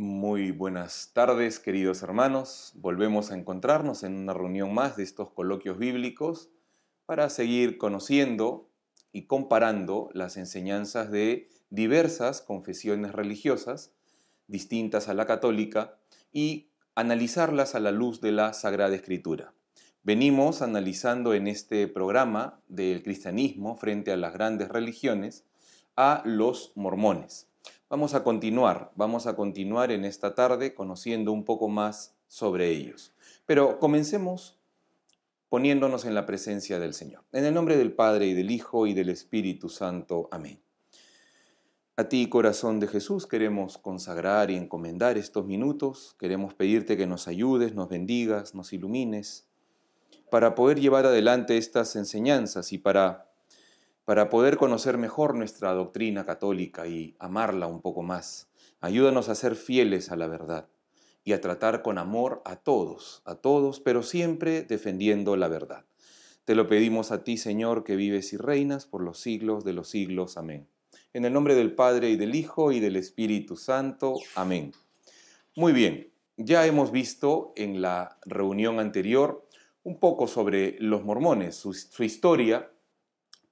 Muy buenas tardes, queridos hermanos. Volvemos a encontrarnos en una reunión más de estos coloquios bíblicos para seguir conociendo y comparando las enseñanzas de diversas confesiones religiosas, distintas a la católica, y analizarlas a la luz de la Sagrada Escritura. Venimos analizando en este programa del cristianismo frente a las grandes religiones a los mormones. Vamos a continuar, vamos a continuar en esta tarde conociendo un poco más sobre ellos. Pero comencemos poniéndonos en la presencia del Señor. En el nombre del Padre y del Hijo y del Espíritu Santo. Amén. A ti, corazón de Jesús, queremos consagrar y encomendar estos minutos. Queremos pedirte que nos ayudes, nos bendigas, nos ilumines, para poder llevar adelante estas enseñanzas y para para poder conocer mejor nuestra doctrina católica y amarla un poco más. Ayúdanos a ser fieles a la verdad y a tratar con amor a todos, a todos, pero siempre defendiendo la verdad. Te lo pedimos a ti, Señor, que vives y reinas por los siglos de los siglos. Amén. En el nombre del Padre y del Hijo y del Espíritu Santo. Amén. Muy bien, ya hemos visto en la reunión anterior un poco sobre los mormones, su, su historia,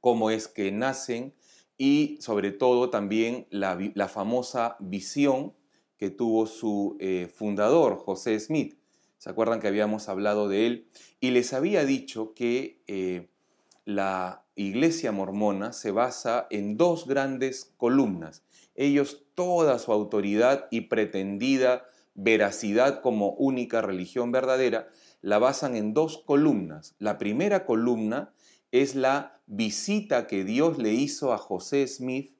cómo es que nacen y sobre todo también la, famosa visión que tuvo su eh, fundador, José Smith. ¿Se acuerdan que habíamos hablado de él? Y les había dicho que eh, la iglesia mormona se basa en dos grandes columnas. Ellos toda su autoridad y pretendida veracidad como única religión verdadera la basan en dos columnas. La primera columna es la visita que Dios le hizo a José Smith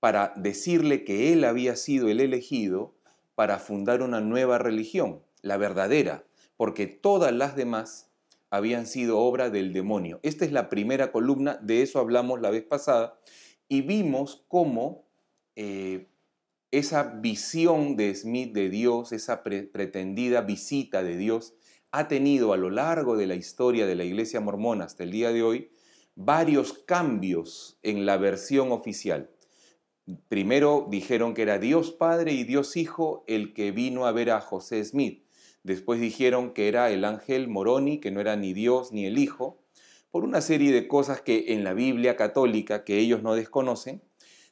para decirle que él había sido el elegido para fundar una nueva religión, la verdadera, porque todas las demás habían sido obra del demonio. Esta es la primera columna, de eso hablamos la vez pasada, y vimos cómo eh, esa visión de Smith de Dios, esa pretendida visita de Dios, ha tenido a lo largo de la historia de la Iglesia mormona hasta el día de hoy varios cambios en la versión oficial. Primero dijeron que era Dios Padre y Dios Hijo el que vino a ver a José Smith. Después dijeron que era el ángel Moroni, que no era ni Dios ni el Hijo, por una serie de cosas que en la Biblia católica, que ellos no desconocen,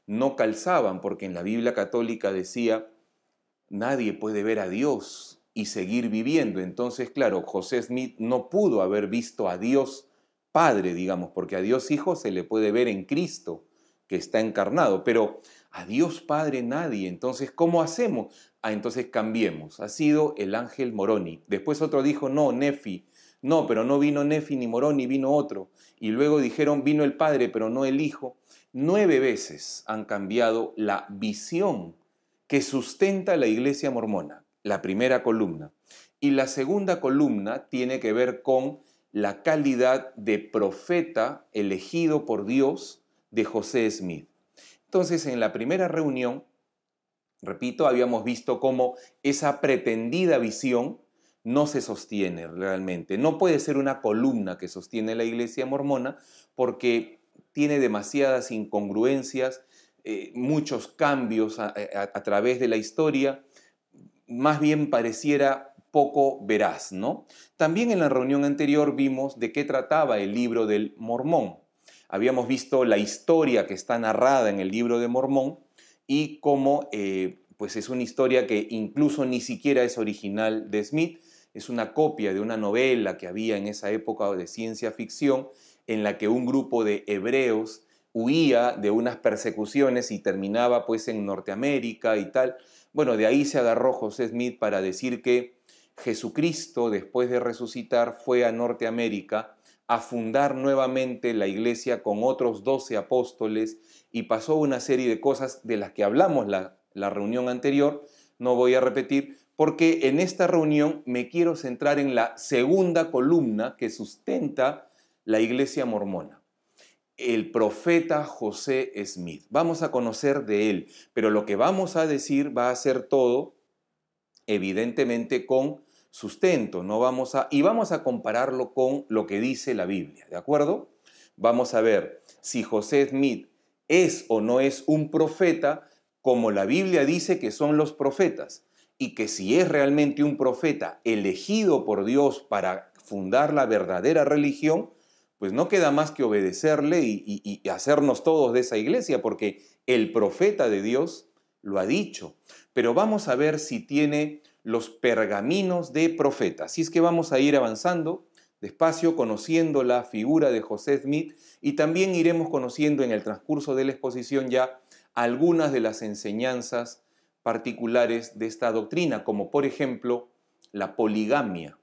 no calzaban, porque en la Biblia católica decía, nadie puede ver a Dios, y seguir viviendo. Entonces, claro, José Smith no pudo haber visto a Dios Padre, digamos, porque a Dios Hijo se le puede ver en Cristo, que está encarnado, pero a Dios Padre nadie. Entonces, ¿cómo hacemos? Ah, entonces cambiemos. Ha sido el ángel Moroni. Después otro dijo, no, Nefi. No, pero no vino Nefi ni Moroni, vino otro. Y luego dijeron, vino el Padre, pero no el Hijo. Nueve veces han cambiado la visión que sustenta la iglesia mormona la primera columna. Y la segunda columna tiene que ver con la calidad de profeta elegido por Dios de José Smith. Entonces, en la primera reunión, repito, habíamos visto cómo esa pretendida visión no se sostiene realmente. No puede ser una columna que sostiene la iglesia mormona porque tiene demasiadas incongruencias, eh, muchos cambios a, a través de la historia más bien pareciera poco veraz, ¿no? También en la reunión anterior vimos de qué trataba el libro del Mormón. Habíamos visto la historia que está narrada en el libro de Mormón y cómo eh, pues es una historia que incluso ni siquiera es original de Smith, es una copia de una novela que había en esa época de ciencia ficción en la que un grupo de hebreos huía de unas persecuciones y terminaba pues en Norteamérica y tal. Bueno, de ahí se agarró José Smith para decir que Jesucristo, después de resucitar, fue a Norteamérica a fundar nuevamente la iglesia con otros doce apóstoles y pasó una serie de cosas de las que hablamos la, la reunión anterior, no voy a repetir, porque en esta reunión me quiero centrar en la segunda columna que sustenta la iglesia mormona el profeta José Smith. Vamos a conocer de él, pero lo que vamos a decir va a ser todo, evidentemente, con sustento. No vamos a, y vamos a compararlo con lo que dice la Biblia, ¿de acuerdo? Vamos a ver si José Smith es o no es un profeta, como la Biblia dice que son los profetas, y que si es realmente un profeta elegido por Dios para fundar la verdadera religión, pues no queda más que obedecerle y, hacernos todos de esa iglesia, porque el profeta de Dios lo ha dicho. Pero vamos a ver si tiene los pergaminos de profeta. Así es que vamos a ir avanzando despacio conociendo la figura de José Smith y también iremos conociendo en el transcurso de la exposición ya algunas de las enseñanzas particulares de esta doctrina, como por ejemplo la poligamia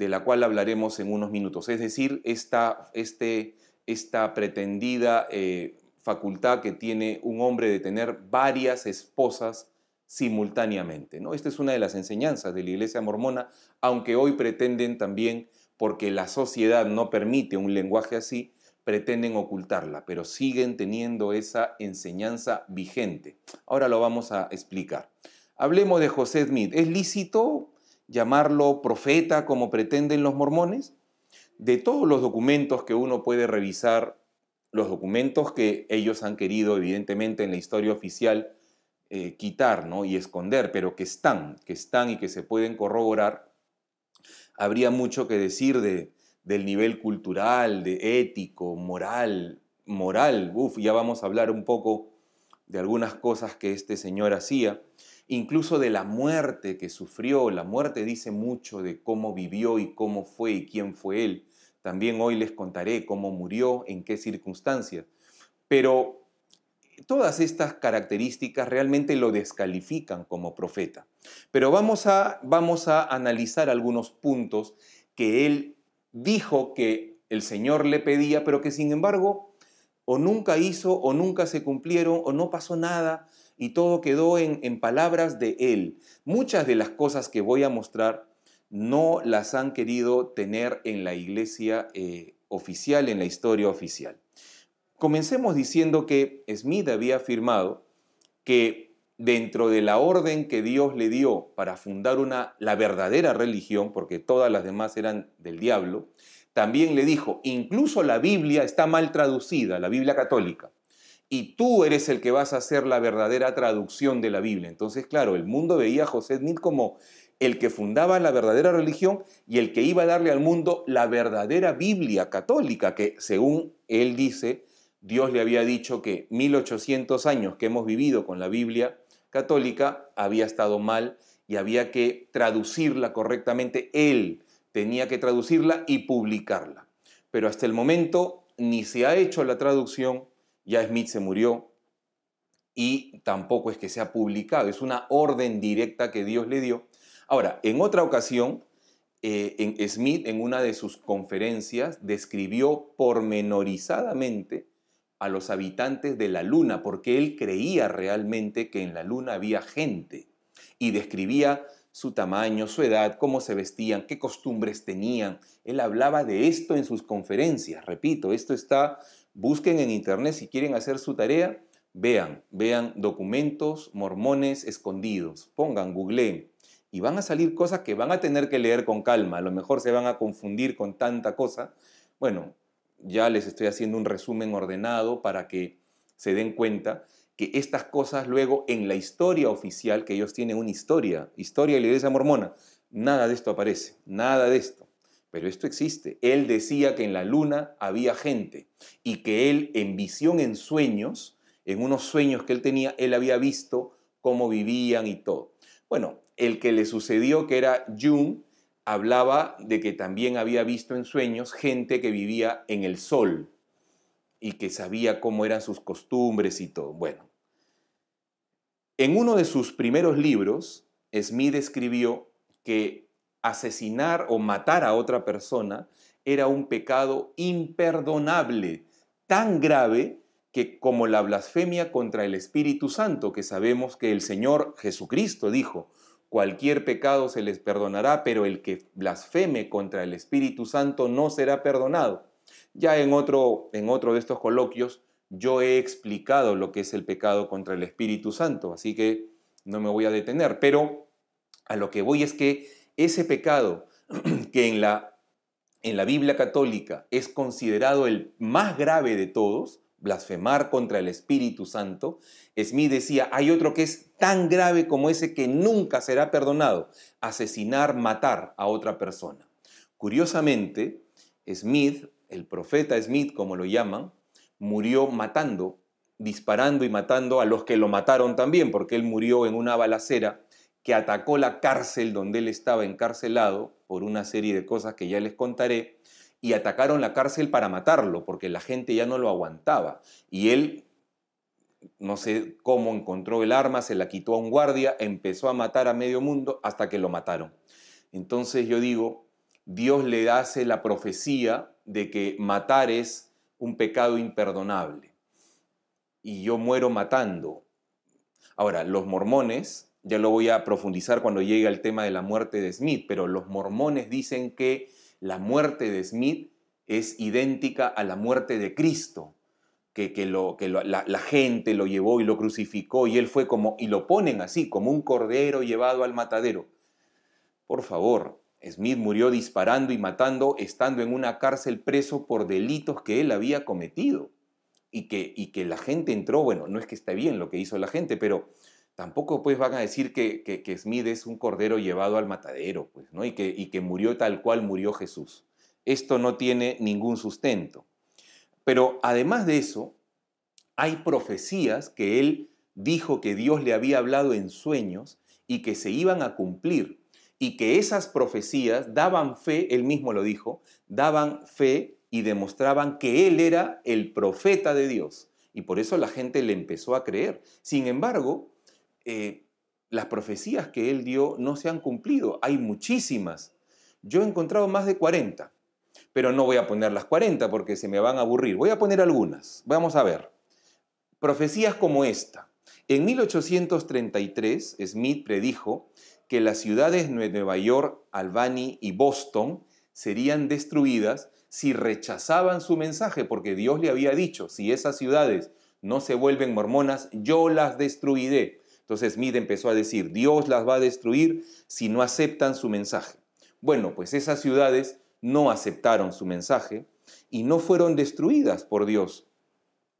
de la cual hablaremos en unos minutos. Es decir, esta, este, esta pretendida eh, facultad que tiene un hombre de tener varias esposas simultáneamente. ¿no? Esta es una de las enseñanzas de la Iglesia mormona, aunque hoy pretenden también, porque la sociedad no permite un lenguaje así, pretenden ocultarla, pero siguen teniendo esa enseñanza vigente. Ahora lo vamos a explicar. Hablemos de José Smith. ¿Es lícito llamarlo profeta como pretenden los mormones, de todos los documentos que uno puede revisar, los documentos que ellos han querido, evidentemente, en la historia oficial eh, quitar y esconder, pero que están, que están y que se pueden corroborar, habría mucho que decir del nivel cultural, de ético, moral, moral, Uf, ya vamos a hablar un poco de algunas cosas que este señor hacía, incluso de la muerte que sufrió. La muerte dice mucho de cómo vivió y cómo fue y quién fue él. También hoy les contaré cómo murió, en qué circunstancias. Pero todas estas características realmente lo descalifican como profeta. Pero vamos a, vamos a analizar algunos puntos que él dijo que el Señor le pedía, pero que sin embargo o nunca hizo, o nunca se cumplieron, o no pasó nada, y todo quedó en, palabras de él. Muchas de las cosas que voy a mostrar no las han querido tener en la iglesia eh, oficial, en la historia oficial. Comencemos diciendo que Smith había afirmado que dentro de la orden que Dios le dio para fundar una, la verdadera religión, porque todas las demás eran del diablo, también le dijo, incluso la Biblia está mal traducida, la Biblia católica y tú eres el que vas a hacer la verdadera traducción de la Biblia. Entonces, claro, el mundo veía a José Smith como el que fundaba la verdadera religión y el que iba a darle al mundo la verdadera Biblia católica, que según él dice, Dios le había dicho que 1800 años que hemos vivido con la Biblia católica había estado mal y había que traducirla correctamente. Él tenía que traducirla y publicarla. Pero hasta el momento ni se ha hecho la traducción, ya Smith se murió y tampoco es que sea publicado, es una orden directa que Dios le dio. Ahora, en otra ocasión, eh, Smith en una de sus conferencias describió pormenorizadamente a los habitantes de la luna, porque él creía realmente que en la luna había gente y describía su tamaño, su edad, cómo se vestían, qué costumbres tenían. Él hablaba de esto en sus conferencias. Repito, esto está Busquen en internet si quieren hacer su tarea, vean, vean documentos mormones escondidos, pongan, googleen y van a salir cosas que van a tener que leer con calma, a lo mejor se van a confundir con tanta cosa. Bueno, ya les estoy haciendo un resumen ordenado para que se den cuenta que estas cosas luego en la historia oficial, que ellos tienen una historia, historia de la iglesia mormona, nada de esto aparece, nada de esto. Pero esto existe. Él decía que en la luna había gente y que él en visión, en sueños, en unos sueños que él tenía, él había visto cómo vivían y todo. Bueno, el que le sucedió, que era Jung, hablaba de que también había visto en sueños gente que vivía en el sol y que sabía cómo eran sus costumbres y todo. Bueno, en uno de sus primeros libros, Smith escribió que asesinar o matar a otra persona era un pecado imperdonable, tan grave que como la blasfemia contra el Espíritu Santo, que sabemos que el Señor Jesucristo dijo, cualquier pecado se les perdonará, pero el que blasfeme contra el Espíritu Santo no será perdonado. Ya en otro, en otro de estos coloquios yo he explicado lo que es el pecado contra el Espíritu Santo, así que no me voy a detener, pero a lo que voy es que ese pecado que en la, en la Biblia católica es considerado el más grave de todos, blasfemar contra el Espíritu Santo, Smith decía, hay otro que es tan grave como ese que nunca será perdonado, asesinar, matar a otra persona. Curiosamente, Smith, el profeta Smith como lo llaman, murió matando, disparando y matando a los que lo mataron también, porque él murió en una balacera que atacó la cárcel donde él estaba encarcelado por una serie de cosas que ya les contaré, y atacaron la cárcel para matarlo, porque la gente ya no lo aguantaba. Y él, no sé cómo encontró el arma, se la quitó a un guardia, empezó a matar a medio mundo hasta que lo mataron. Entonces yo digo, Dios le hace la profecía de que matar es un pecado imperdonable. Y yo muero matando. Ahora, los mormones ya lo voy a profundizar cuando llegue al tema de la muerte de Smith, pero los mormones dicen que la muerte de Smith es idéntica a la muerte de Cristo, que, que, lo, que la, gente lo llevó y lo crucificó y él fue como, y lo ponen así, como un cordero llevado al matadero. Por favor, Smith murió disparando y matando, estando en una cárcel preso por delitos que él había cometido. Y que, y que la gente entró, bueno, no es que esté bien lo que hizo la gente, pero tampoco pues van a decir que, Smith es un cordero llevado al matadero, pues, ¿no? Y que, y que murió tal cual murió Jesús. Esto no tiene ningún sustento. Pero además de eso, hay profecías que él dijo que Dios le había hablado en sueños y que se iban a cumplir. Y que esas profecías daban fe, él mismo lo dijo, daban fe y demostraban que él era el profeta de Dios. Y por eso la gente le empezó a creer. Sin embargo, eh, las profecías que él dio no se han cumplido. Hay muchísimas. Yo he encontrado más de 40, pero no voy a poner las 40 porque se me van a aburrir. Voy a poner algunas. Vamos a ver. Profecías como esta. En 1833, Smith predijo que las ciudades de Nueva York, Albany y Boston serían destruidas si rechazaban su mensaje, porque Dios le había dicho, si esas ciudades no se vuelven mormonas, yo las destruiré. Entonces Smith empezó a decir, Dios las va a destruir si no aceptan su mensaje. Bueno, pues esas ciudades no aceptaron su mensaje y no fueron destruidas por Dios.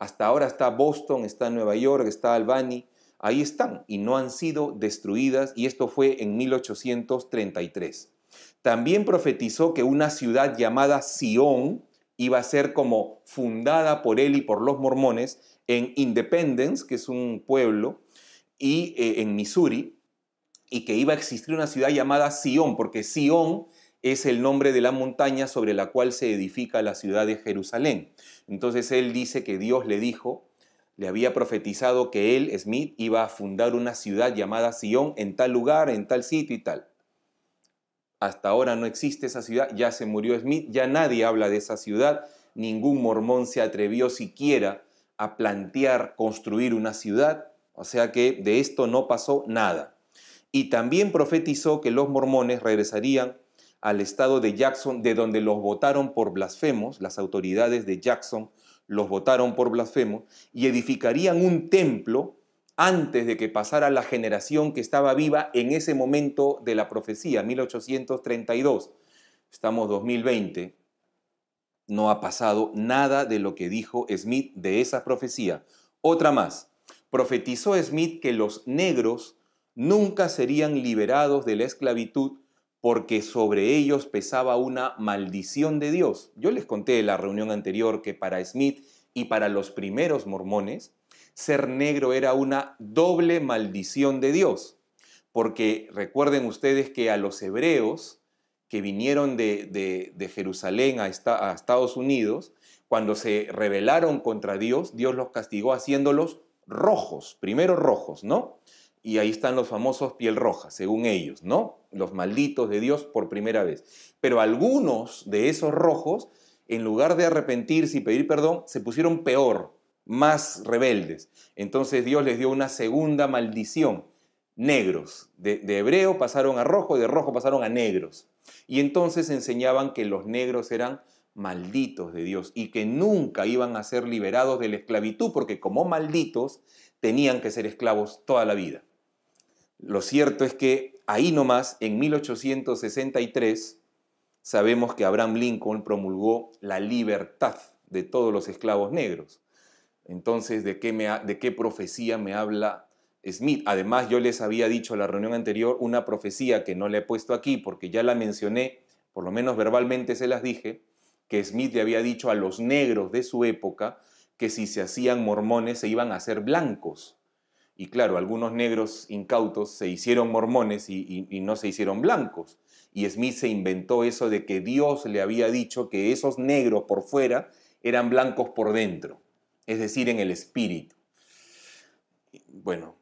Hasta ahora está Boston, está Nueva York, está Albany, ahí están y no han sido destruidas y esto fue en 1833. También profetizó que una ciudad llamada Sion iba a ser como fundada por él y por los mormones en Independence, que es un pueblo, y, eh, en Missouri y que iba a existir una ciudad llamada Sion, porque Sion es el nombre de la montaña sobre la cual se edifica la ciudad de Jerusalén. Entonces él dice que Dios le dijo, le había profetizado que él, Smith, iba a fundar una ciudad llamada Sion en tal lugar, en tal sitio y tal. Hasta ahora no existe esa ciudad, ya se murió Smith, ya nadie habla de esa ciudad, ningún mormón se atrevió siquiera a plantear construir una ciudad. O sea que de esto no pasó nada. Y también profetizó que los mormones regresarían al estado de Jackson, de donde los votaron por blasfemos, las autoridades de Jackson los votaron por blasfemos, y edificarían un templo antes de que pasara la generación que estaba viva en ese momento de la profecía, 1832. Estamos 2020. No ha pasado nada de lo que dijo Smith de esa profecía. Otra más. Profetizó Smith que los negros nunca serían liberados de la esclavitud porque sobre ellos pesaba una maldición de Dios. Yo les conté en la reunión anterior que para Smith y para los primeros mormones, ser negro era una doble maldición de Dios, porque recuerden ustedes que a los hebreos que vinieron de, Jerusalén a, a Estados Unidos, cuando se rebelaron contra Dios, Dios los castigó haciéndolos rojos, primero rojos, ¿no? Y ahí están los famosos piel roja, según ellos, ¿no? Los malditos de Dios por primera vez. Pero algunos de esos rojos, en lugar de arrepentirse y pedir perdón, se pusieron peor, más rebeldes. Entonces Dios les dio una segunda maldición. Negros. De, hebreo pasaron a rojo y de rojo pasaron a negros. Y entonces enseñaban que los negros eran malditos de Dios y que nunca iban a ser liberados de la esclavitud porque como malditos tenían que ser esclavos toda la vida. Lo cierto es que ahí nomás, en 1863, sabemos que Abraham Lincoln promulgó la libertad de todos los esclavos negros. Entonces, ¿de qué, me ¿de qué profecía me habla Smith? Además, yo les había dicho en la reunión anterior una profecía que no le he puesto aquí porque ya la mencioné, por lo menos verbalmente se las dije, que Smith le había dicho a los negros de su época que si se hacían mormones se iban a hacer blancos. Y claro, algunos negros incautos se hicieron mormones y, y no se hicieron blancos. Y Smith se inventó eso de que Dios le había dicho que esos negros por fuera eran blancos por dentro, es decir, en el espíritu. Bueno,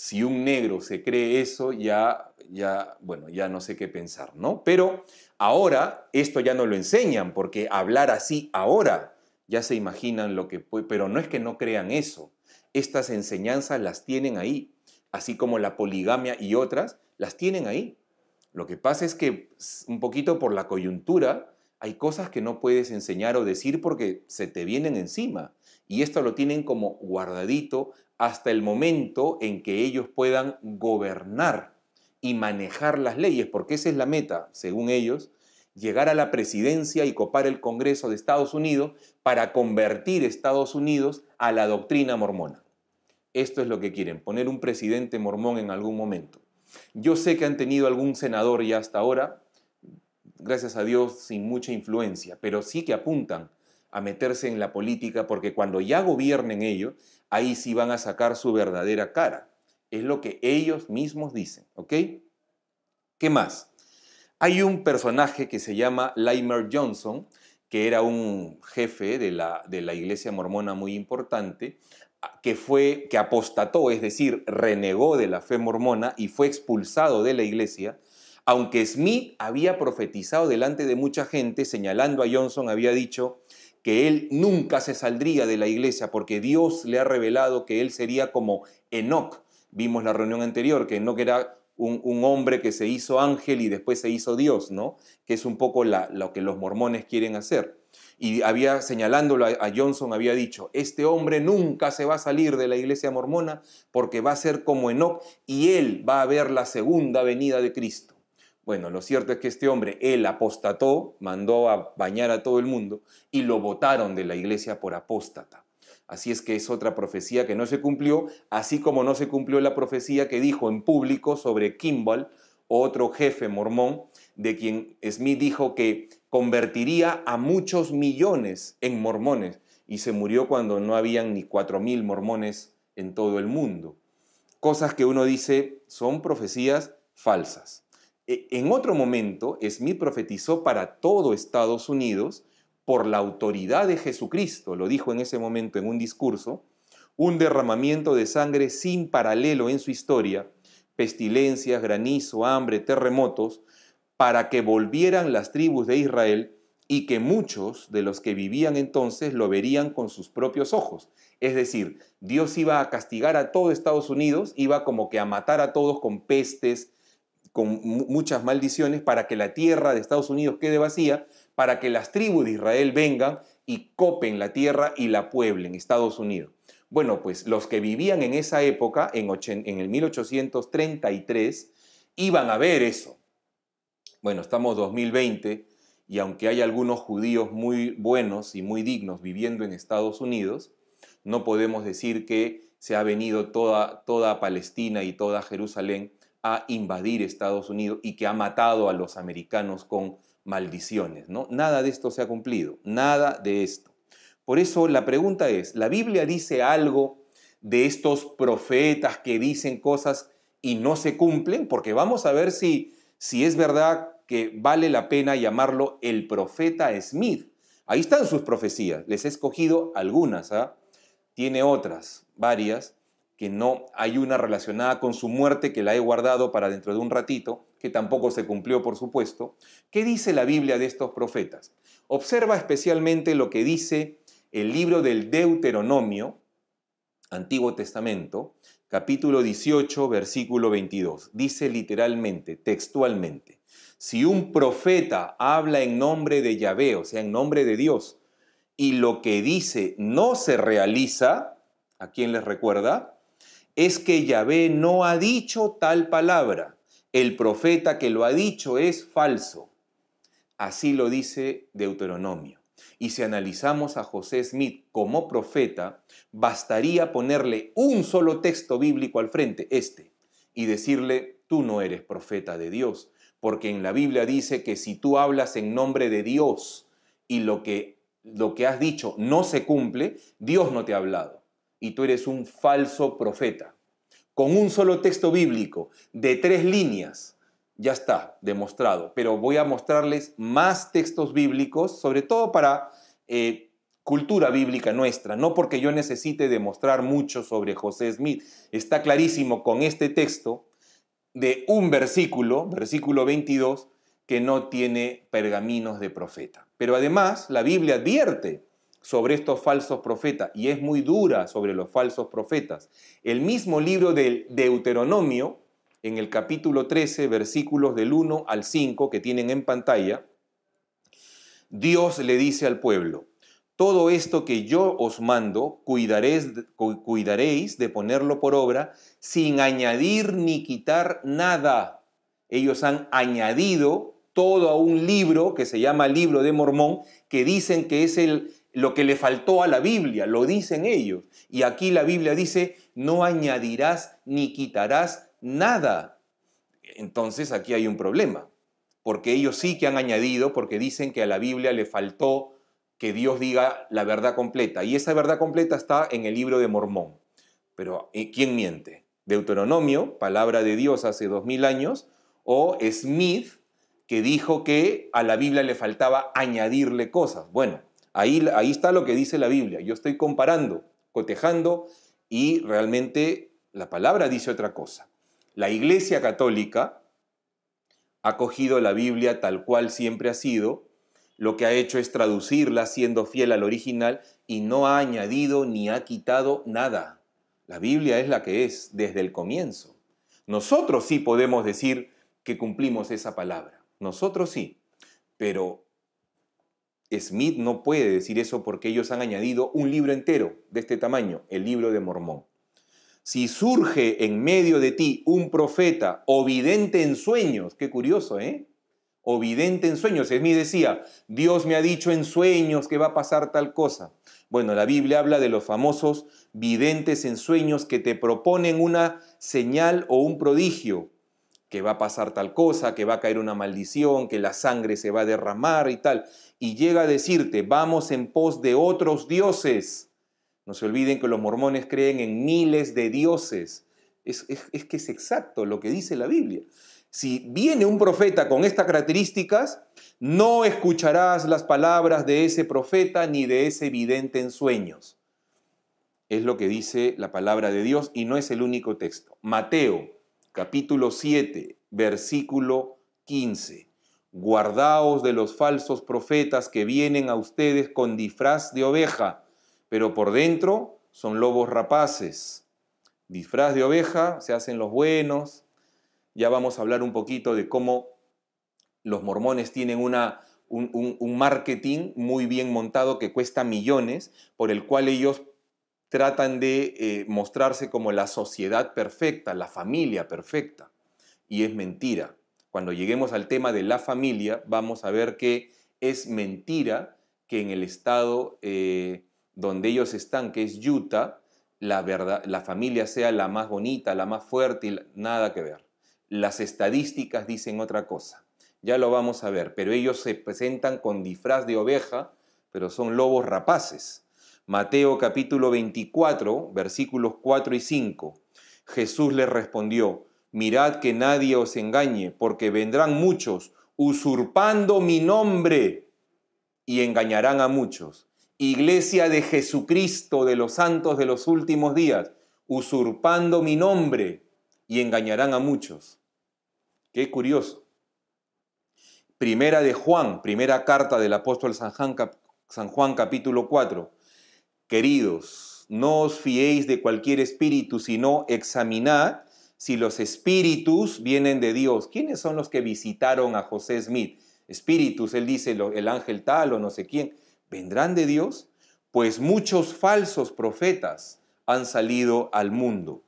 si un negro se cree eso, ya, ya, bueno, ya no sé qué pensar, ¿no? Pero ahora esto ya no lo enseñan, porque hablar así ahora ya se imaginan lo que puede, pero no es que no crean eso. Estas enseñanzas las tienen ahí, así como la poligamia y otras, las tienen ahí. Lo que pasa es que un poquito por la coyuntura hay cosas que no puedes enseñar o decir porque se te vienen encima. Y esto lo tienen como guardadito hasta el momento en que ellos puedan gobernar y manejar las leyes, porque esa es la meta, según ellos, llegar a la presidencia y copar el Congreso de Estados Unidos para convertir Estados Unidos a la doctrina mormona. Esto es lo que quieren, poner un presidente mormón en algún momento. Yo sé que han tenido algún senador ya hasta ahora, gracias a Dios, sin mucha influencia, pero sí que apuntan a meterse en la política porque cuando ya gobiernen ellos, ahí sí van a sacar su verdadera cara. Es lo que ellos mismos dicen, ¿ok? ¿Qué más? Hay un personaje que se llama Limer Johnson, que era un jefe de la, de la iglesia mormona muy importante, que fue que apostató, es decir, renegó de la fe mormona y fue expulsado de la iglesia, aunque Smith había profetizado delante de mucha gente, señalando a Johnson, había dicho, que él nunca se saldría de la iglesia porque Dios le ha revelado que él sería como Enoch. Vimos la reunión anterior que Enoch era un, hombre que se hizo ángel y después se hizo Dios, ¿no? Que es un poco la, lo que los mormones quieren hacer. Y había, señalándolo a, a, Johnson, había dicho, este hombre nunca se va a salir de la iglesia mormona porque va a ser como Enoch y él va a ver la segunda venida de Cristo. Bueno, lo cierto es que este hombre, él apostató, mandó a bañar a todo el mundo y lo votaron de la iglesia por apóstata. Así es que es otra profecía que no se cumplió, así como no se cumplió la profecía que dijo en público sobre Kimball, otro jefe mormón, de quien Smith dijo que convertiría a muchos millones en mormones y se murió cuando no habían ni cuatro 4.000 mormones en todo el mundo. Cosas que uno dice son profecías falsas. E, en otro momento, Smith profetizó para todo Estados Unidos por la autoridad de Jesucristo, lo dijo en ese momento en un discurso, un derramamiento de sangre sin paralelo en su historia, pestilencias, granizo, hambre, terremotos, para que volvieran las tribus de Israel y que muchos de los que vivían entonces lo verían con sus propios ojos. Es decir, Dios iba a castigar a todo Estados Unidos, iba como que a matar a todos con pestes, con muchas maldiciones para que la tierra de Estados Unidos quede vacía, para que las tribus de Israel vengan y copen la tierra y la pueblen, Estados Unidos. Bueno, pues los que vivían en esa época, en, en el 1833, iban a ver eso. Bueno, estamos 2020 y aunque hay algunos judíos muy buenos y muy dignos viviendo en Estados Unidos, no podemos decir que se ha venido toda, toda Palestina y toda Jerusalén a invadir Estados Unidos y que ha matado a los americanos con maldiciones. ¿no? Nada de esto se ha cumplido, nada de esto. Por eso la pregunta es, ¿la Biblia dice algo de estos profetas que dicen cosas y no se cumplen? Porque vamos a ver si, si es verdad que vale la pena llamarlo el profeta Smith. Ahí están sus profecías, les he escogido algunas, ¿ah? tiene otras, varias, que no hay una relacionada con su muerte que la he guardado para dentro de un ratito, que tampoco se cumplió, por supuesto. ¿Qué dice la Biblia de estos profetas? Observa especialmente lo que dice el libro del Deuteronomio, Antiguo Testamento, capítulo 18, versículo 22. Dice literalmente, textualmente, si un profeta habla en nombre de Yahvé, o sea, en nombre de Dios, y lo que dice no se realiza, ¿a quién les recuerda? es que Yahvé no ha dicho tal palabra. El profeta que lo ha dicho es falso. Así lo dice Deuteronomio. Y si analizamos a José Smith como profeta, bastaría ponerle un solo texto bíblico al frente, este, y decirle, tú no eres profeta de Dios, porque en la Biblia dice que si tú hablas en nombre de Dios y lo que, lo que has dicho no se cumple, Dios no te ha hablado y tú eres un falso profeta. Con un solo texto bíblico de tres líneas, ya está demostrado. Pero voy a mostrarles más textos bíblicos, sobre todo para eh, cultura bíblica nuestra, no porque yo necesite demostrar mucho sobre José Smith. Está clarísimo con este texto de un versículo, versículo 22, que no tiene pergaminos de profeta. Pero además la Biblia advierte sobre estos falsos profetas y es muy dura sobre los falsos profetas. El mismo libro del Deuteronomio, en el capítulo 13, versículos del 1 al 5 que tienen en pantalla, Dios le dice al pueblo, todo esto que yo os mando, cuidaréis, cuidaréis de ponerlo por obra sin añadir ni quitar nada. Ellos han añadido todo a un libro que se llama Libro de Mormón, que dicen que es el, lo que le faltó a la Biblia, lo dicen ellos. Y aquí la Biblia dice, no añadirás ni quitarás nada. Entonces aquí hay un problema, porque ellos sí que han añadido, porque dicen que a la Biblia le faltó que Dios diga la verdad completa. Y esa verdad completa está en el libro de Mormón. Pero eh, ¿quién miente? Deuteronomio, palabra de Dios hace dos mil años, o Smith, que dijo que a la Biblia le faltaba añadirle cosas. Bueno, Ahí, está lo que dice la Biblia. Yo estoy comparando, cotejando y realmente la palabra dice otra cosa. La Iglesia Católica ha cogido la Biblia tal cual siempre ha sido, lo que ha hecho es traducirla siendo fiel al original y no ha añadido ni ha quitado nada. La Biblia es la que es desde el comienzo. Nosotros sí podemos decir que cumplimos esa palabra, nosotros sí, pero Smith no puede decir eso porque ellos han añadido un libro entero de este tamaño, el libro de Mormón. Si surge en medio de ti un profeta o vidente en sueños, qué curioso, ¿eh? O vidente en sueños. Smith decía, Dios me ha dicho en sueños que va a pasar tal cosa. Bueno, la Biblia habla de los famosos videntes en sueños que te proponen una señal o un prodigio, que va a pasar tal cosa, que va a caer una maldición, que la sangre se va a derramar y tal y llega a decirte, vamos en pos de otros dioses. No se olviden que los mormones creen en miles de dioses. Es, que es exacto lo que dice la Biblia. Si viene un profeta con estas características, no escucharás las palabras de ese profeta ni de ese vidente en sueños. Es lo que dice la palabra de Dios y no es el único texto. Mateo, capítulo 7, versículo 15. Guardaos de los falsos profetas que vienen a ustedes con disfraz de oveja, pero por dentro son lobos rapaces. Disfraz de oveja, se hacen los buenos. Ya vamos a hablar un poquito de cómo los mormones tienen una, un, marketing muy bien montado que cuesta millones, por el cual ellos tratan de eh, mostrarse como la sociedad perfecta, la familia perfecta. Y es mentira cuando lleguemos al tema de la familia, vamos a ver que es mentira que en el estado eh, donde ellos están, que es Utah, la, verdad, la familia sea la más bonita, la más fuerte, nada que ver. Las estadísticas dicen otra cosa, ya lo vamos a ver, pero ellos se presentan con disfraz de oveja, pero son lobos rapaces. Mateo capítulo 24, versículos 4 y 5. Jesús les respondió, mirad que nadie os engañe, porque vendrán muchos usurpando mi nombre y engañarán a muchos. Iglesia de Jesucristo de los santos de los últimos días, usurpando mi nombre y engañarán a muchos. Qué curioso. Primera de Juan, primera carta del apóstol San Juan, capítulo 4. Queridos, no os fiéis de cualquier espíritu, sino examinad si los espíritus vienen de Dios, ¿quiénes son los que visitaron a José Smith? Espíritus, él dice, el ángel tal o no sé quién, ¿vendrán de Dios? Pues muchos falsos profetas han salido al mundo.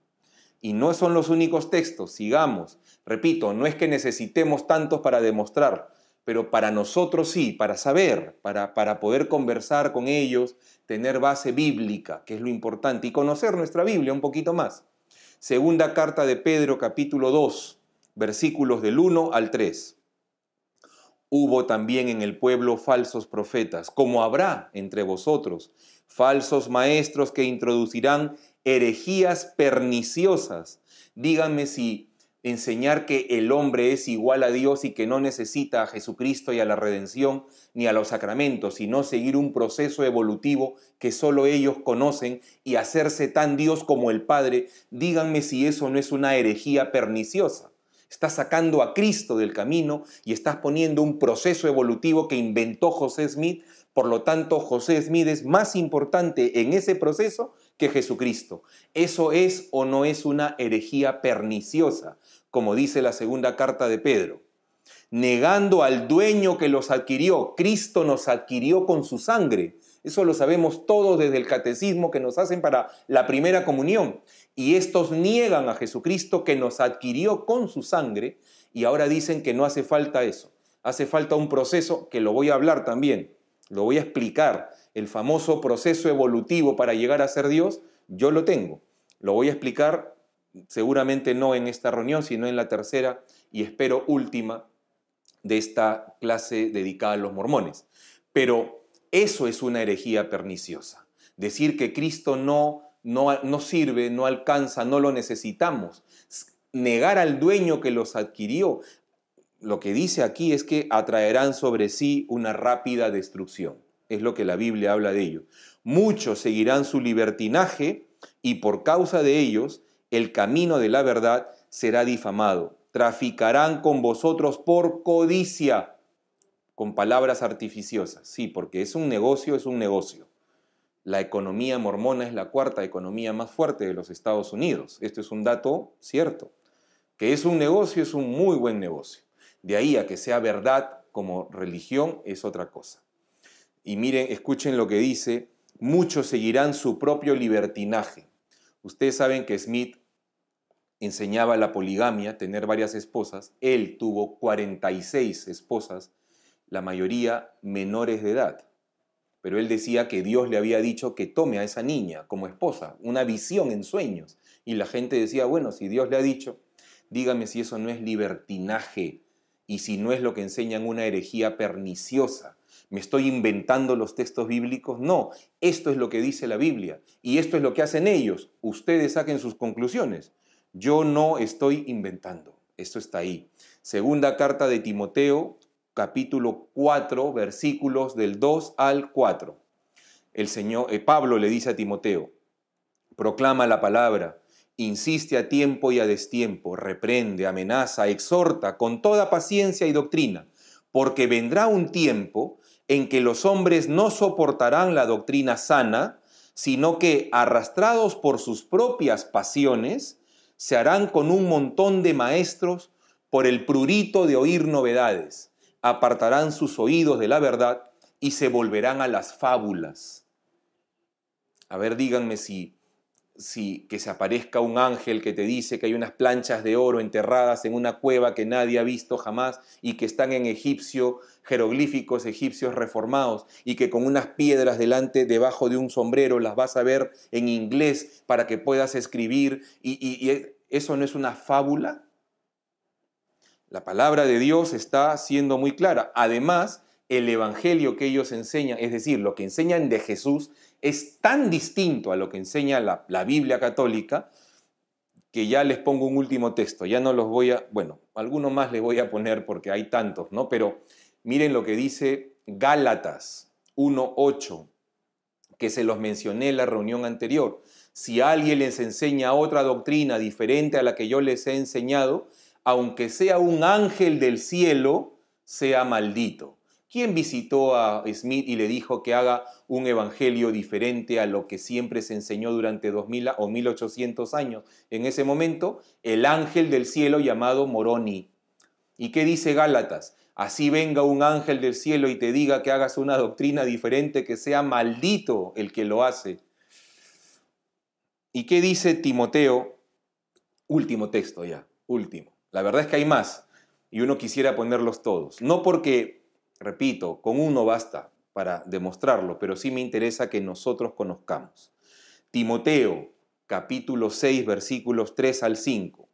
Y no son los únicos textos, sigamos. Repito, no es que necesitemos tantos para demostrar, pero para nosotros sí, para saber, para, para poder conversar con ellos, tener base bíblica, que es lo importante, y conocer nuestra Biblia un poquito más. Segunda carta de Pedro capítulo 2, versículos del 1 al 3. Hubo también en el pueblo falsos profetas, como habrá entre vosotros, falsos maestros que introducirán herejías perniciosas. Díganme si enseñar que el hombre es igual a Dios y que no necesita a Jesucristo y a la redención ni a los sacramentos, sino seguir un proceso evolutivo que solo ellos conocen y hacerse tan Dios como el Padre, díganme si eso no es una herejía perniciosa. Estás sacando a Cristo del camino y estás poniendo un proceso evolutivo que inventó José Smith. Por lo tanto, José Smith es más importante en ese proceso que Jesucristo. ¿Eso es o no es una herejía perniciosa? como dice la segunda carta de Pedro, negando al dueño que los adquirió. Cristo nos adquirió con su sangre. Eso lo sabemos todos desde el catecismo que nos hacen para la primera comunión. Y estos niegan a Jesucristo que nos adquirió con su sangre y ahora dicen que no hace falta eso. Hace falta un proceso que lo voy a hablar también, lo voy a explicar. El famoso proceso evolutivo para llegar a ser Dios, yo lo tengo. Lo voy a explicar seguramente no en esta reunión, sino en la tercera y espero última de esta clase dedicada a los mormones. Pero eso es una herejía perniciosa. Decir que Cristo no, no, sirve, no alcanza, no lo necesitamos. Negar al dueño que los adquirió. Lo que dice aquí es que atraerán sobre sí una rápida destrucción. Es lo que la Biblia habla de ello. Muchos seguirán su libertinaje y por causa de ellos el camino de la verdad será difamado. Traficarán con vosotros por codicia, con palabras artificiosas. Sí, porque es un negocio, es un negocio. La economía mormona es la cuarta economía más fuerte de los Estados Unidos. Esto es un dato cierto. Que es un negocio, es un muy buen negocio. De ahí a que sea verdad como religión es otra cosa. Y miren, escuchen lo que dice, muchos seguirán su propio libertinaje. Ustedes saben que Smith enseñaba la poligamia, tener varias esposas. Él tuvo 46 esposas, la mayoría menores de edad. Pero él decía que Dios le había dicho que tome a esa niña como esposa, una visión en sueños. Y la gente decía, bueno, si Dios le ha dicho, dígame si eso no es libertinaje y si no es lo que enseñan una herejía perniciosa. ¿Me estoy inventando los textos bíblicos? No, esto es lo que dice la Biblia y esto es lo que hacen ellos. Ustedes saquen sus conclusiones. Yo no estoy inventando. Esto está ahí. Segunda carta de Timoteo, capítulo 4, versículos del 2 al 4. El Señor, eh, Pablo le dice a Timoteo, proclama la palabra, insiste a tiempo y a destiempo, reprende, amenaza, exhorta con toda paciencia y doctrina, porque vendrá un tiempo en que los hombres no soportarán la doctrina sana, sino que, arrastrados por sus propias pasiones, se harán con un montón de maestros por el prurito de oír novedades, apartarán sus oídos de la verdad y se volverán a las fábulas. A ver, díganme si si que se aparezca un ángel que te dice que hay unas planchas de oro enterradas en una cueva que nadie ha visto jamás y que están en egipcio, jeroglíficos egipcios reformados y que con unas piedras delante, debajo de un sombrero, las vas a ver en inglés para que puedas escribir. ¿Y, eso no es una fábula? La palabra de Dios está siendo muy clara. Además, el Evangelio que ellos enseñan, es decir, lo que enseñan de Jesús, es tan distinto a lo que enseña la, Biblia católica, que ya les pongo un último texto, ya no los voy a, bueno, alguno más les voy a poner porque hay tantos, ¿no? Pero miren lo que dice Gálatas 1.8, que se los mencioné en la reunión anterior. Si alguien les enseña otra doctrina diferente a la que yo les he enseñado, aunque sea un ángel del cielo, sea maldito. ¿Quién visitó a Smith y le dijo que haga un evangelio diferente a lo que siempre se enseñó durante 2000 o 1800 años? En ese momento, el ángel del cielo llamado Moroni. ¿Y qué dice Gálatas? Así venga un ángel del cielo y te diga que hagas una doctrina diferente, que sea maldito el que lo hace. ¿Y qué dice Timoteo? Último texto ya, último. La verdad es que hay más y uno quisiera ponerlos todos. No porque Repito, con uno basta para demostrarlo, pero sí me interesa que nosotros conozcamos. Timoteo, capítulo 6, versículos 3 al 5.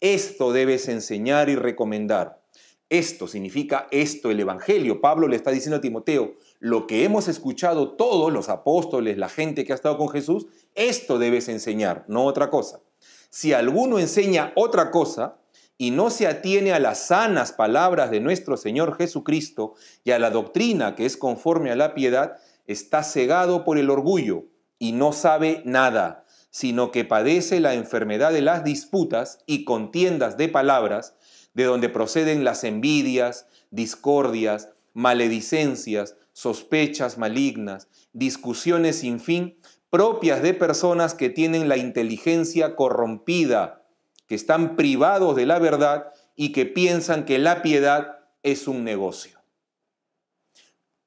Esto debes enseñar y recomendar. Esto significa esto, el Evangelio. Pablo le está diciendo a Timoteo, lo que hemos escuchado todos los apóstoles, la gente que ha estado con Jesús, esto debes enseñar, no otra cosa. Si alguno enseña otra cosa, y no se atiene a las sanas palabras de nuestro Señor Jesucristo y a la doctrina que es conforme a la piedad, está cegado por el orgullo y no sabe nada, sino que padece la enfermedad de las disputas y contiendas de palabras, de donde proceden las envidias, discordias, maledicencias, sospechas malignas, discusiones sin fin, propias de personas que tienen la inteligencia corrompida que están privados de la verdad y que piensan que la piedad es un negocio.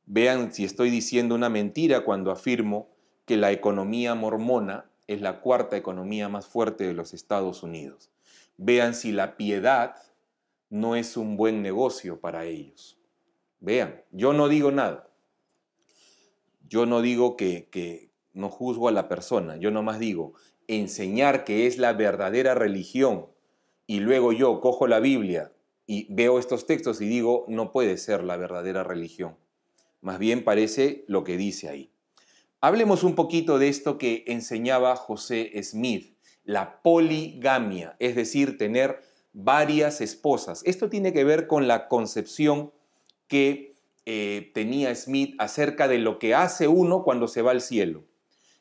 Vean si estoy diciendo una mentira cuando afirmo que la economía mormona es la cuarta economía más fuerte de los Estados Unidos. Vean si la piedad no es un buen negocio para ellos. Vean, yo no digo nada. Yo no digo que, no juzgo a la persona, yo nomás digo, enseñar que es la verdadera religión y luego yo cojo la Biblia y veo estos textos y digo, no puede ser la verdadera religión. Más bien parece lo que dice ahí. Hablemos un poquito de esto que enseñaba José Smith, la poligamia, es decir, tener varias esposas. Esto tiene que ver con la concepción que eh, tenía Smith acerca de lo que hace uno cuando se va al cielo.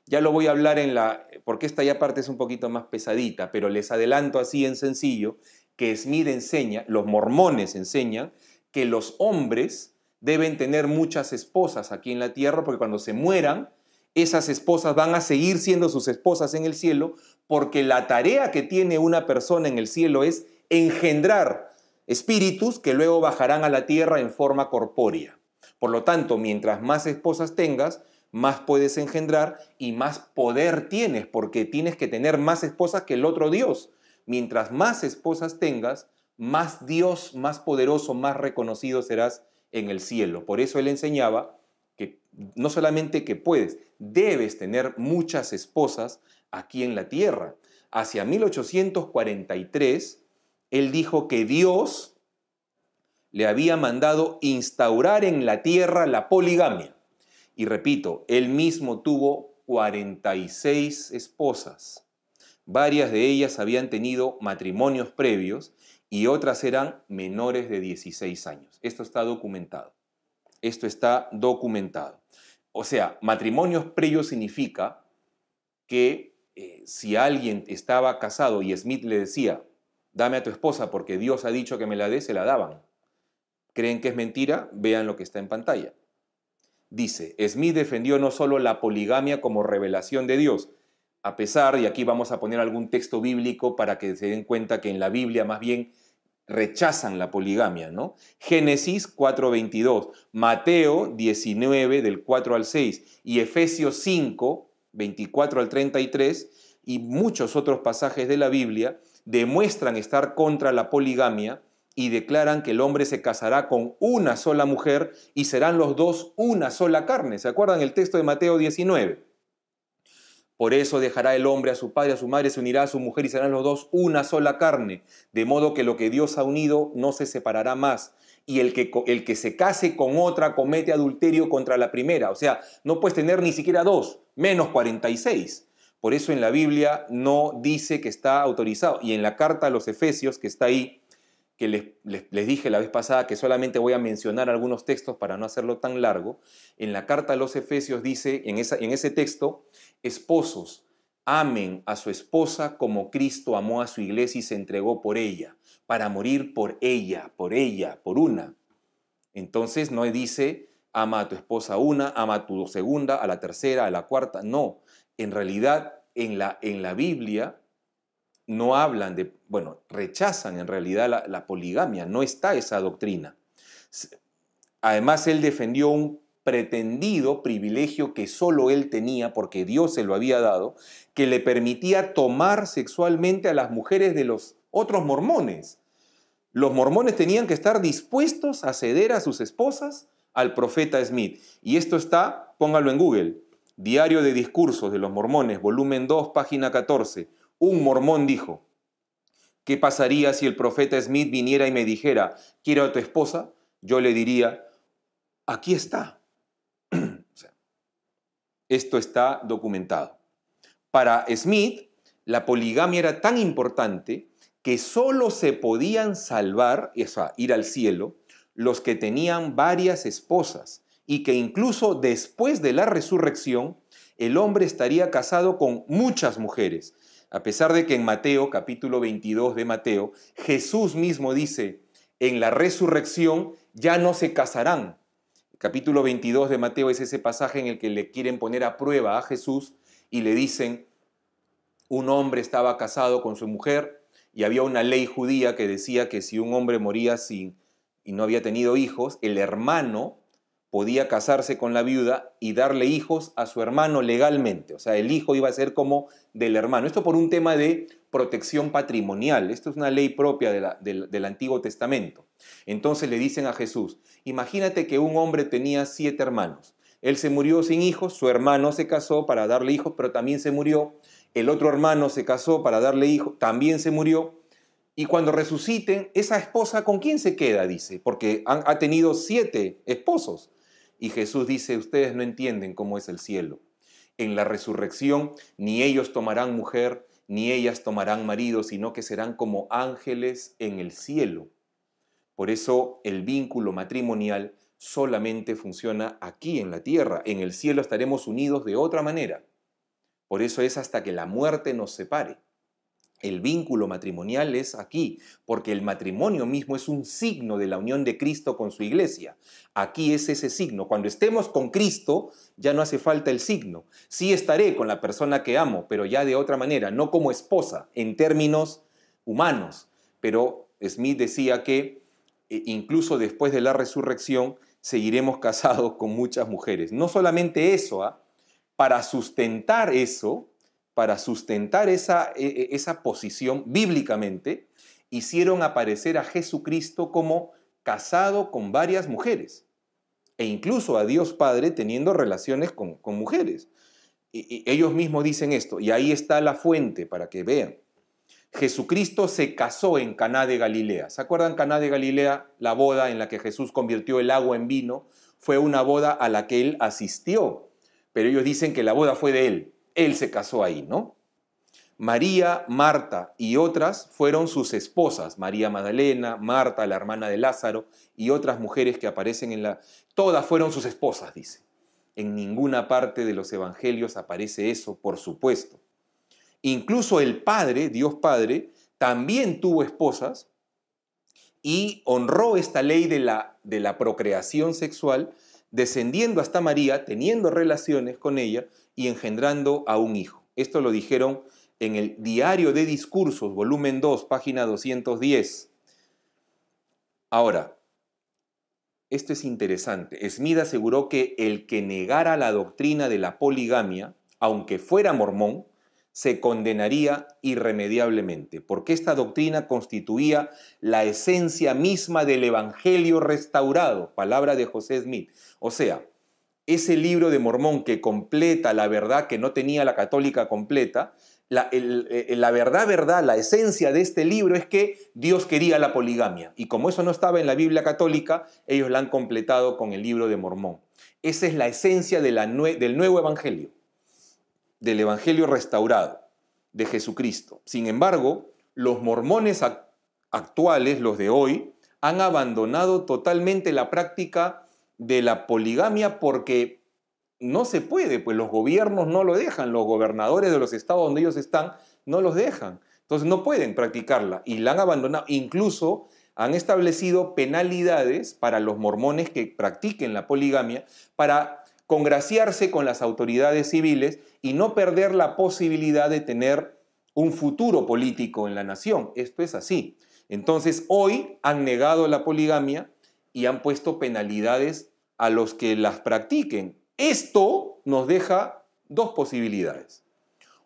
Ya lo voy a hablar en la, porque esta ya parte es un poquito más pesadita, pero les adelanto así en sencillo que Smith enseña, los mormones enseñan, que los hombres deben tener muchas esposas aquí en la tierra, porque cuando se mueran, esas esposas van a seguir siendo sus esposas en el cielo, porque la tarea que tiene una persona en el cielo es engendrar espíritus que luego bajarán a la tierra en forma corpórea. Por lo tanto, mientras más esposas tengas, más puedes engendrar y más poder tienes, porque tienes que tener más esposas que el otro Dios. Mientras más esposas tengas, más Dios, más poderoso, más reconocido serás en el cielo. Por eso él enseñaba que no solamente que puedes, debes tener muchas esposas aquí en la tierra. Hacia 1843, él dijo que Dios le había mandado instaurar en la tierra la poligamia. Y repito, él mismo tuvo 46 esposas. Varias de ellas habían tenido matrimonios previos y otras eran menores de 16 años. Esto está documentado. Esto está documentado. O sea, matrimonios previos significa que eh, si alguien estaba casado y Smith le decía, dame a tu esposa porque Dios ha dicho que me la dé, se la daban. ¿Creen que es mentira? Vean lo que está en pantalla. Dice, Smith defendió no solo la poligamia como revelación de Dios, a pesar, y aquí vamos a poner algún texto bíblico para que se den cuenta que en la Biblia más bien rechazan la poligamia, ¿no? Génesis 4:22, Mateo 19 del 4 al 6 y Efesios 5 24 al 33 y muchos otros pasajes de la Biblia demuestran estar contra la poligamia y declaran que el hombre se casará con una sola mujer y serán los dos una sola carne. ¿Se acuerdan el texto de Mateo 19? Por eso dejará el hombre a su padre, a su madre, se unirá a su mujer y serán los dos una sola carne, de modo que lo que Dios ha unido no se separará más. Y el que, el que se case con otra comete adulterio contra la primera. O sea, no puedes tener ni siquiera dos, menos 46. Por eso en la Biblia no dice que está autorizado. Y en la carta a los Efesios, que está ahí, que les, dije la vez pasada que solamente voy a mencionar algunos textos para no hacerlo tan largo, en la carta a los Efesios dice, en, esa, en ese texto, esposos, amen a su esposa como Cristo amó a su iglesia y se entregó por ella, para morir por ella, por ella, por una. Entonces no dice, ama a tu esposa una, ama a tu segunda, a la tercera, a la cuarta, no. En realidad, en la, en la Biblia, no hablan de, bueno, rechazan en realidad la, poligamia, no está esa doctrina. Además, él defendió un pretendido privilegio que solo él tenía, porque Dios se lo había dado, que le permitía tomar sexualmente a las mujeres de los otros mormones. Los mormones tenían que estar dispuestos a ceder a sus esposas al profeta Smith. Y esto está, póngalo en Google, Diario de Discursos de los Mormones, volumen 2, página 14. Un mormón dijo, ¿qué pasaría si el profeta Smith viniera y me dijera, quiero a tu esposa? Yo le diría, aquí está. Esto está documentado. Para Smith, la poligamia era tan importante que solo se podían salvar, o sea, ir al cielo, los que tenían varias esposas y que incluso después de la resurrección el hombre estaría casado con muchas mujeres a pesar de que en Mateo, capítulo 22 de Mateo, Jesús mismo dice, en la resurrección ya no se casarán. capítulo 22 de Mateo es ese pasaje en el que le quieren poner a prueba a Jesús y le dicen, un hombre estaba casado con su mujer y había una ley judía que decía que si un hombre moría sin y no había tenido hijos, el hermano podía casarse con la viuda y darle hijos a su hermano legalmente. O sea, el hijo iba a ser como del hermano. Esto por un tema de protección patrimonial. Esto es una ley propia del, Antiguo Testamento. Entonces le dicen a Jesús, imagínate que un hombre tenía siete hermanos. Él se murió sin hijos, su hermano se casó para darle hijos, pero también se murió. El otro hermano se casó para darle hijos, también se murió. Y cuando resuciten, esa esposa, ¿con quién se queda? Dice, porque ha tenido siete esposos. Y Jesús dice, ustedes no entienden cómo es el cielo. En la resurrección ni ellos tomarán mujer, ni ellas tomarán marido, sino que serán como ángeles en el cielo. Por eso el vínculo matrimonial solamente funciona aquí en la tierra. En el cielo estaremos unidos de otra manera. Por eso es hasta que la muerte nos separe. El vínculo matrimonial es aquí, porque el matrimonio mismo es un signo de la unión de Cristo con su iglesia. Aquí es ese signo. Cuando estemos con Cristo, ya no hace falta el signo. Sí estaré con la persona que amo, pero ya de otra manera, no como esposa, en términos humanos. Pero Smith decía que eh, incluso después de la resurrección, seguiremos casados con muchas mujeres. No solamente eso, ¿ah? para sustentar eso, para sustentar esa, e, e, esa posición bíblicamente, hicieron aparecer a Jesucristo como casado con varias mujeres, e incluso a Dios Padre teniendo relaciones con, mujeres. Y, ellos mismos dicen esto, y ahí está la fuente para que vean. Jesucristo se casó en Caná de Galilea. ¿Se acuerdan Caná de Galilea? La boda en la que Jesús convirtió el agua en vino fue una boda a la que él asistió, pero ellos dicen que la boda fue de él él se casó ahí, ¿no? María, Marta y otras fueron sus esposas, María Magdalena, Marta, la hermana de Lázaro, y otras mujeres que aparecen en la... Todas fueron sus esposas, dice. En ninguna parte de los evangelios aparece eso, por supuesto. Incluso el Padre, Dios Padre, también tuvo esposas y honró esta ley de la, de la procreación sexual descendiendo hasta María, teniendo relaciones con ella y engendrando a un hijo. Esto lo dijeron en el Diario de Discursos, volumen 2, página 210. Ahora, esto es interesante. Smith aseguró que el que negara la doctrina de la poligamia, aunque fuera mormón, se condenaría irremediablemente, porque esta doctrina constituía la esencia misma del Evangelio restaurado, palabra de José Smith. O sea, ese libro de Mormón que completa la verdad que no tenía la católica completa, eh, la, verdad, verdad, la esencia de este libro es que Dios quería la poligamia. Y como eso no estaba en la Biblia católica, ellos la han completado con el libro de Mormón. Esa es la esencia del nuevo Evangelio del Evangelio restaurado de Jesucristo. Sin embargo, los mormones actuales, los de hoy, han abandonado totalmente la práctica de la poligamia porque no se puede, pues los gobiernos no lo dejan, los gobernadores de los estados donde ellos están no los dejan. Entonces no pueden practicarla y la han abandonado. Incluso han establecido penalidades para los mormones que practiquen la poligamia para congraciarse con las autoridades civiles y no perder la posibilidad de tener un futuro político en la nación. Esto es así. Entonces, hoy han negado la poligamia y han puesto penalidades a los que las practiquen. Esto nos deja dos posibilidades.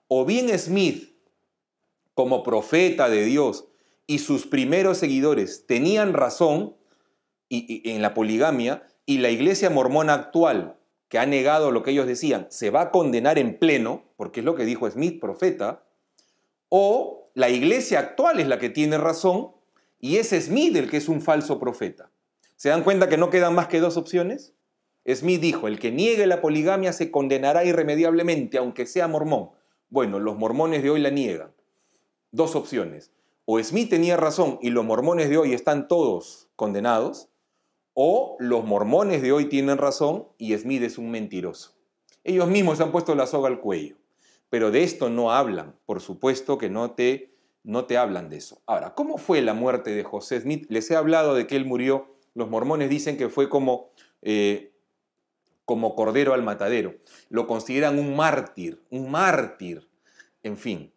O bien Smith, como profeta de Dios, y sus primeros seguidores tenían razón en la poligamia, y la iglesia mormona actual ha negado lo que ellos decían, se va a condenar en pleno, porque es lo que dijo Smith, profeta, o la iglesia actual es la que tiene razón y es Smith el que es un falso profeta. ¿Se dan cuenta que no quedan más que dos opciones? Smith dijo, el que niegue la poligamia se condenará irremediablemente, aunque sea mormón. Bueno, los mormones de hoy la niegan. Dos opciones. O Smith tenía razón y los mormones de hoy están todos condenados, o los mormones de hoy tienen razón y Smith es un mentiroso. Ellos mismos se han puesto la soga al cuello, pero de esto no hablan, por supuesto que no te, no te hablan de eso. Ahora, ¿cómo fue la muerte de José Smith? Les he hablado de que él murió, los mormones dicen que fue como, eh, como cordero al matadero, lo consideran un mártir, un mártir, en fin.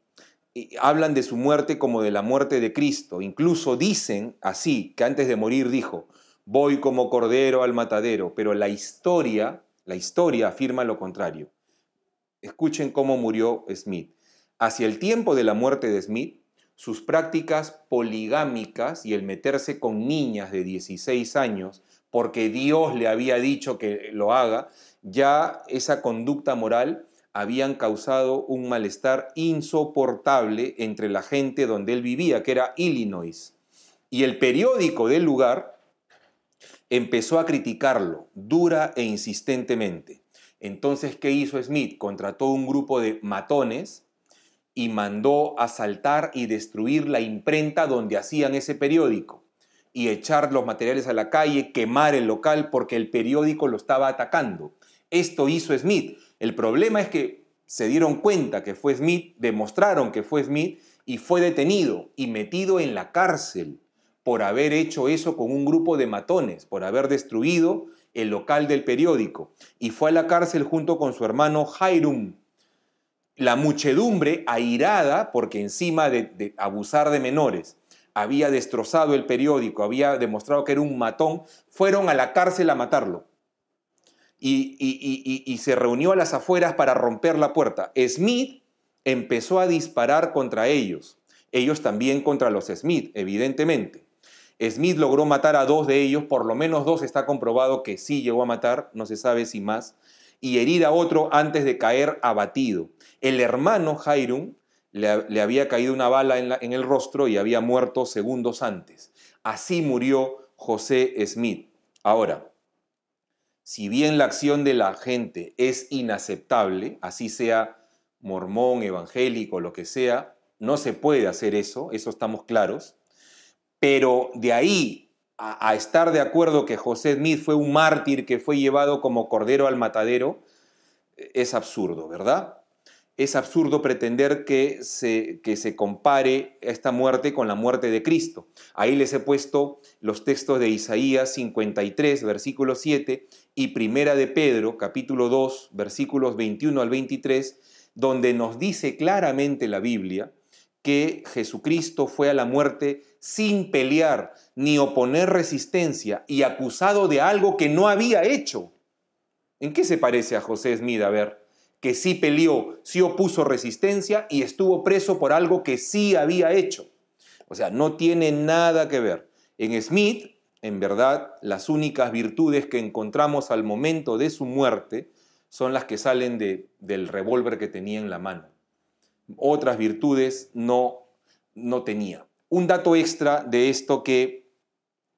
hablan de su muerte como de la muerte de Cristo, incluso dicen así, que antes de morir dijo, voy como cordero al matadero, pero la historia, la historia afirma lo contrario. Escuchen cómo murió Smith. Hacia el tiempo de la muerte de Smith, sus prácticas poligámicas y el meterse con niñas de 16 años, porque Dios le había dicho que lo haga, ya esa conducta moral habían causado un malestar insoportable entre la gente donde él vivía, que era Illinois. Y el periódico del lugar empezó a criticarlo dura e insistentemente. Entonces, ¿qué hizo Smith? Contrató un grupo de matones y mandó asaltar y destruir la imprenta donde hacían ese periódico y echar los materiales a la calle, quemar el local porque el periódico lo estaba atacando. Esto hizo Smith. El problema es que se dieron cuenta que fue Smith, demostraron que fue Smith y fue detenido y metido en la cárcel por haber hecho eso con un grupo de matones, por haber destruido el local del periódico, y fue a la cárcel junto con su hermano Jairum. La muchedumbre, airada, porque encima de, abusar de menores, había destrozado el periódico, había demostrado que era un matón, fueron a la cárcel a matarlo. y, se reunió a las afueras para romper la puerta. Smith empezó a disparar contra ellos, ellos también contra los Smith, evidentemente. Smith logró matar a dos de ellos, por lo menos dos está comprobado que sí llegó a matar, no se sabe si más, y herir a otro antes de caer abatido. El hermano Jairum le, había caído una bala en el rostro y había muerto segundos antes. Así murió José Smith. Ahora, si bien la acción de la gente es inaceptable, así sea mormón, evangélico, lo que sea, no se puede hacer eso, eso estamos claros. Pero de ahí a, estar de acuerdo que José Smith fue un mártir que fue llevado como cordero al matadero, eh, es absurdo, ¿verdad? Es absurdo pretender que se, que se compare esta muerte con la muerte de Cristo. Ahí les he puesto los textos de Isaías 53, versículo 7, y Primera de Pedro, capítulo 2, versículos 21 al 23, donde nos dice claramente la Biblia que Jesucristo fue a la muerte sin pelear ni oponer resistencia y acusado de algo que no había hecho. ¿En qué se parece a José Smith? A ver, que sí peleó, sí opuso resistencia y estuvo preso por algo que sí había hecho. O sea, no tiene nada que ver. En Smith, en verdad, las únicas virtudes que encontramos al momento de su muerte son las que salen de, del revólver que tenía en la mano. Otras virtudes no, no tenía. Un dato extra de esto que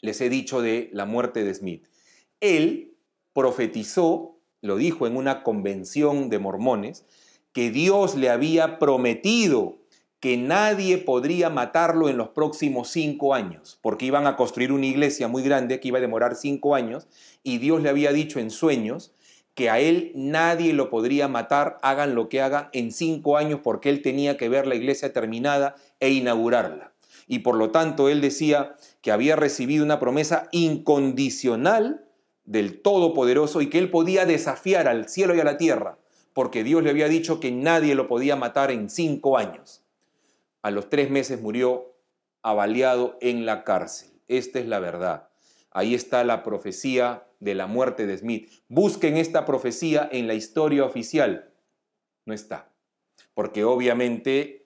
les he dicho de la muerte de Smith. Él profetizó, lo dijo en una convención de mormones, que Dios le había prometido que nadie podría matarlo en los próximos cinco años, porque iban a construir una iglesia muy grande que iba a demorar cinco años, y Dios le había dicho en sueños que a él nadie lo podría matar, hagan lo que hagan, en cinco años, porque él tenía que ver la iglesia terminada e inaugurarla y por lo tanto él decía que había recibido una promesa incondicional del Todopoderoso y que él podía desafiar al cielo y a la tierra, porque Dios le había dicho que nadie lo podía matar en cinco años. A los tres meses murió avaliado en la cárcel. Esta es la verdad. Ahí está la profecía de la muerte de Smith. Busquen esta profecía en la historia oficial. No está. Porque obviamente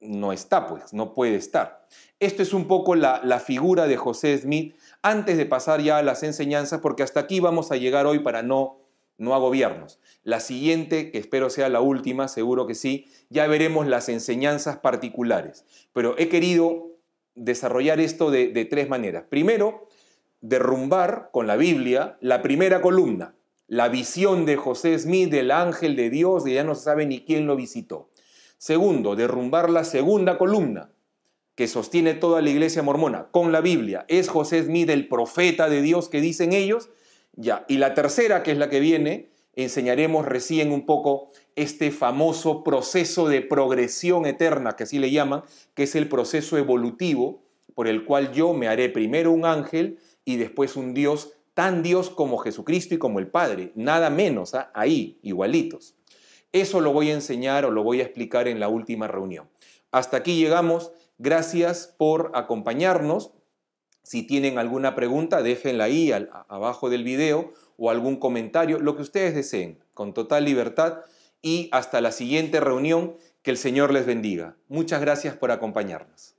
no está, pues, no puede estar. Esto es un poco la, la, figura de José Smith antes de pasar ya a las enseñanzas, porque hasta aquí vamos a llegar hoy para no, no agobiarnos. La siguiente, que espero sea la última, seguro que sí, ya veremos las enseñanzas particulares. Pero he querido desarrollar esto de, de tres maneras. Primero, derrumbar con la Biblia la primera columna, la visión de José Smith del ángel de Dios, que ya no se sabe ni quién lo visitó. Segundo, derrumbar la segunda columna que sostiene toda la iglesia mormona con la Biblia. Es José Smith el profeta de Dios que dicen ellos. Ya. Y la tercera, que es la que viene, enseñaremos recién un poco este famoso proceso de progresión eterna, que así le llaman, que es el proceso evolutivo por el cual yo me haré primero un ángel y después un Dios, tan Dios como Jesucristo y como el Padre, nada menos, ¿ah? ahí, igualitos. Eso lo voy a enseñar o lo voy a explicar en la última reunión. Hasta aquí llegamos. Gracias por acompañarnos. Si tienen alguna pregunta, déjenla ahí abajo del video o algún comentario, lo que ustedes deseen, con total libertad. Y hasta la siguiente reunión, que el Señor les bendiga. Muchas gracias por acompañarnos.